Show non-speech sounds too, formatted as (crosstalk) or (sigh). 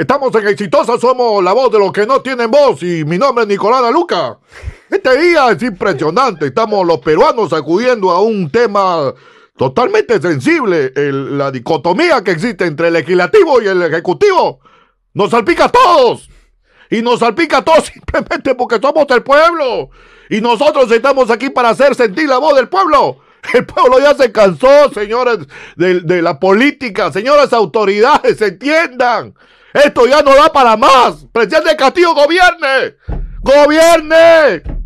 Estamos en Exitosa, somos la voz de los que no tienen voz y mi nombre es Nicolás Luca. Este día es impresionante, estamos los peruanos acudiendo a un tema totalmente sensible, la dicotomía que existe entre el legislativo y el ejecutivo. Nos salpica a todos y nos salpica a todos (laughs) simplemente porque somos el pueblo y nosotros estamos aquí para hacer sentir la voz del pueblo. (laughs) El pueblo ya se cansó, señores, de, de la política. Señoras autoridades, entiendan. Esto ya no da para más. Presidente Castillo, gobierne. Gobierne.